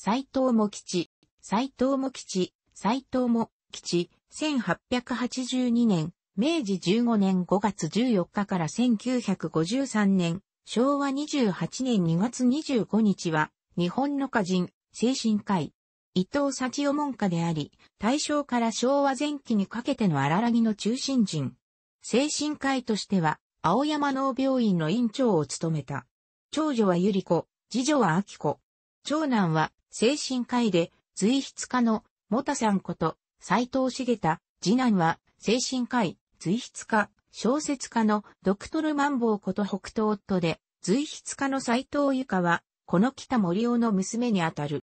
斎藤茂吉、斎藤茂吉、斎藤茂吉、1882年、明治15年5月14日から1953年、昭和28年2月25日は、日本の歌人、精神科医、伊藤幸雄門下であり、大正から昭和前期にかけての荒らぎの中心人。精神科医としては、青山農病院の院長を務めた。長女は百合子、次女は秋子、長男は精神科医で随筆家のモタさんこと斎藤茂太、次男は精神科医、随筆家、小説家のドクトルマンボウこと北東夫で、随筆家の斎藤由香は、この北森夫の娘にあたる。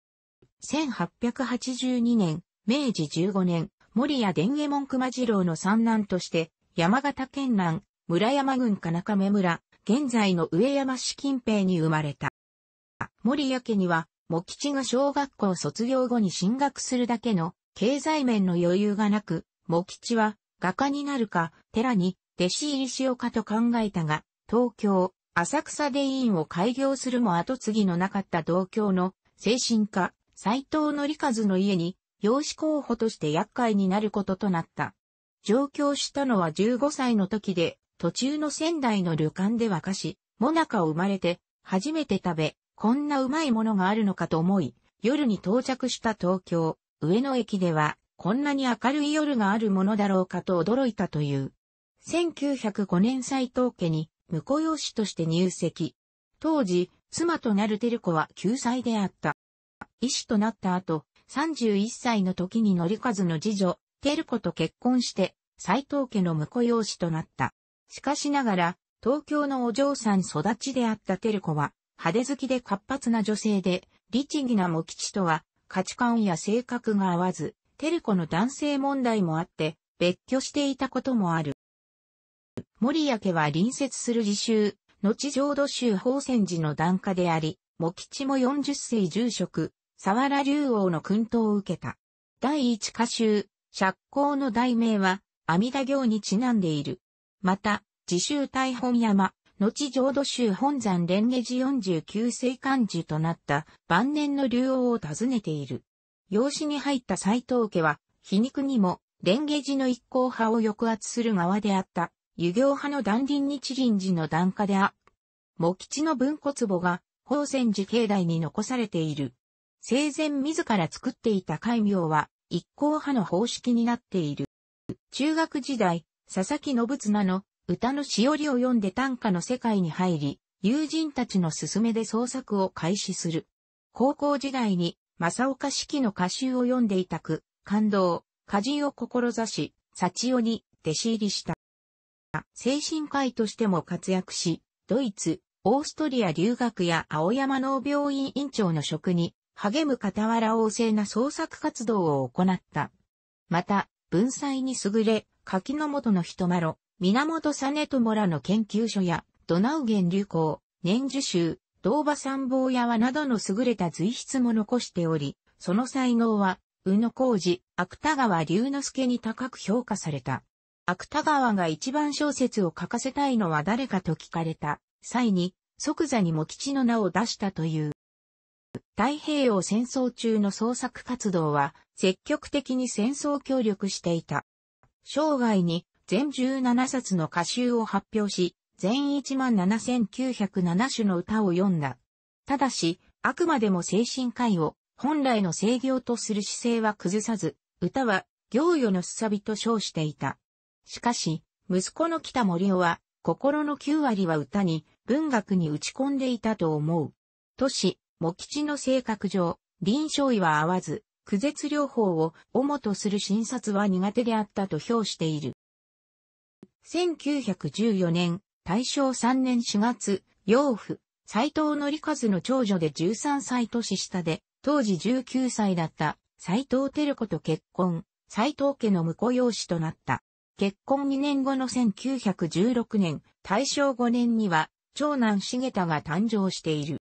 1882年、明治15年、森谷伝右衛門熊次郎の三男として、山形県南、村山郡金亀村、現在の上山市近平に生まれた。森谷家には、茂吉が小学校卒業後に進学するだけの経済面の余裕がなく、茂吉は画家になるか、寺に弟子入りしようかと考えたが、東京、浅草で委員を開業するも後継ぎのなかった同郷の精神科、斎藤則和の家に養子候補として厄介になることとなった。上京したのは15歳の時で、途中の仙台の旅館で沸かし、もなかを生まれて、初めて食べ、こんなうまいものがあるのかと思い、夜に到着した東京、上野駅では、こんなに明るい夜があるものだろうかと驚いたという。1905年斎藤家に、婿養子として入籍。当時、妻となる照子は9歳であった。医師となった後、31歳の時に乗り数の次女、照子と結婚して、斎藤家の婿養子となった。しかしながら、東京のお嬢さん育ちであった照子は、派手好きで活発な女性で、律儀な茂吉とは価値観や性格が合わず、テルコの男性問題もあって、別居していたこともある。森明は隣接する自習、後浄土州宝泉寺の檀家であり、茂吉も40世住職、沢良竜王の訓導を受けた。第一歌集、釈光の題名は、阿弥陀行にちなんでいる。また、自習大本山、後浄土宗本山蓮華寺49世漢寺となった晩年の竜王を訪ねている。養子に入った斎藤家は、皮肉にも、蓮華寺の一行派を抑圧する側であった、湯行派の断輪日林寺の段家であ、茂吉の文骨壺が、宝泉寺境内に残されている。生前自ら作っていた戒名は、一行派の方式になっている。中学時代、佐々木信綱の歌のしおりを読んで短歌の世界に入り、友人たちの勧めで創作を開始する。高校時代に、正岡季の歌集を読んでいたく、感動、歌人を志し、幸代に弟子入りした。精神科医としても活躍し、ドイツ、オーストリア留学や青山農病院院長の職に、励む傍ら旺盛な創作活動を行った。また、文才に優れ、柿の元の人まろ、源実友らの研究所や、ドナウン流行、年樹集、道馬参謀や和などの優れた随筆も残しており、その才能は、宇野浩二、芥川龍之介に高く評価された。芥川が一番小説を書かせたいのは誰かと聞かれた際に即座に茂吉の名を出したという。太平洋戦争中の創作活動は積極的に戦争協力していた。生涯に全17冊の歌集を発表し、全17,907種の歌を読んだ。ただし、あくまでも精神科医を本来の制御とする姿勢は崩さず、歌は行与のすさびと称していた。しかし、息子の北森夫は、心の9割は歌に、文学に打ち込んでいたと思う。都市、茂吉の性格上、臨床医は合わず、苦絶療法を主とする診察は苦手であったと評している。1914年、大正3年4月、養父、斎藤則和の長女で13歳年下で、当時19歳だった斎藤照子と結婚、斎藤家の婿養子となった。結婚2年後の1916年、大正5年には、長男茂田が誕生している。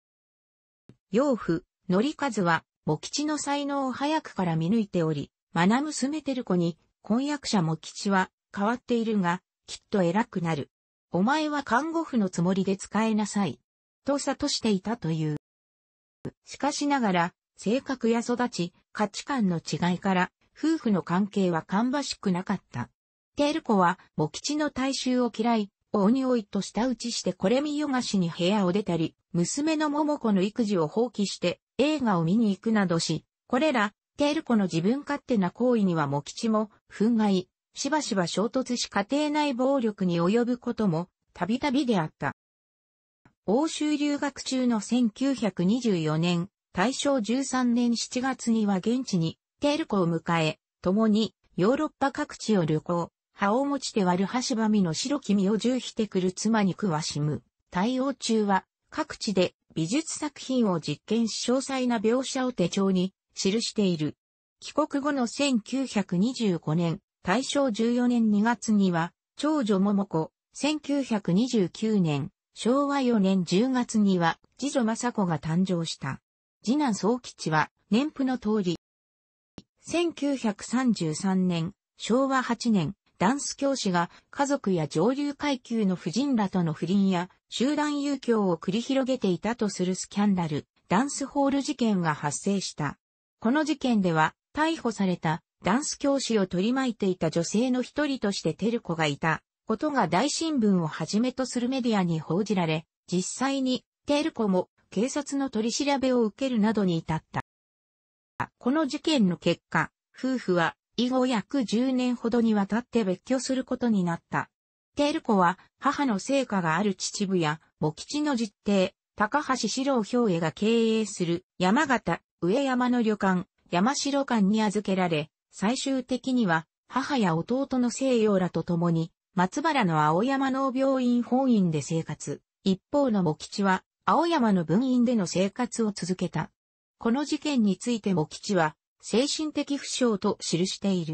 養父、則和は、茂吉の才能を早くから見抜いており、マナ娘テル子に、婚約者茂吉は変わっているが、きっと偉くなる。お前は看護婦のつもりで使えなさい。と悟していたという。しかしながら、性格や育ち、価値観の違いから、夫婦の関係は芳しくなかった。テル子は、茂吉の大衆を嫌い、鬼おいと下打ちしてこれ見よがしに部屋を出たり、娘の桃子の育児を放棄して、映画を見に行くなどし、これら、テール子の自分勝手な行為には茂吉も、憤慨、しばしば衝突し家庭内暴力に及ぶことも、たびたびであった。欧州留学中の1924年、大正13年7月には現地に、テール子を迎え、共に、ヨーロッパ各地を旅行、葉を持ちて割る橋ばみの白君を重ひてくる妻に詳しむ。対応中は、各地で美術作品を実験し詳細な描写を手帳に記している。帰国後の1925年、大正14年2月には、長女桃子、1929年、昭和4年10月には、次女雅子が誕生した。次男宗吉は、年譜の通り。1933年、昭和8年、ダンス教師が家族や上流階級の婦人らとの不倫や集団遊興を繰り広げていたとするスキャンダル、ダンスホール事件が発生した。この事件では逮捕されたダンス教師を取り巻いていた女性の一人としてテルコがいたことが大新聞をはじめとするメディアに報じられ、実際にテルコも警察の取り調べを受けるなどに至った。この事件の結果、夫婦は以後約10年ほどにわたって別居することになった。テール子は母の成果がある秩父や、茂吉の実邸、高橋四郎兵衛が経営する山形、上山の旅館、山城館に預けられ、最終的には母や弟の西洋らと共に、松原の青山農病院本院で生活。一方の茂吉は、青山の分院での生活を続けた。この事件について母吉は、精神的不詳と記している。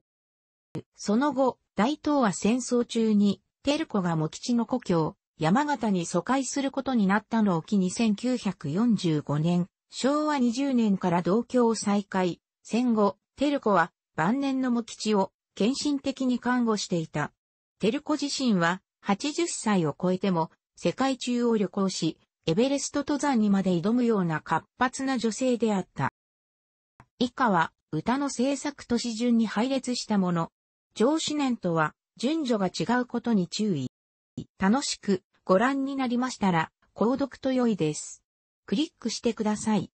その後、大東亜戦争中に、テルコが茂吉の故郷、山形に疎開することになったのを機に1945年、昭和20年から同居を再開。戦後、テルコは晩年の茂吉を献身的に看護していた。テルコ自身は80歳を超えても世界中を旅行し、エベレスト登山にまで挑むような活発な女性であった。以下は歌の制作都市順に配列したもの。上司年とは、順序が違うことに注意。楽しくご覧になりましたら、購読と良いです。クリックしてください。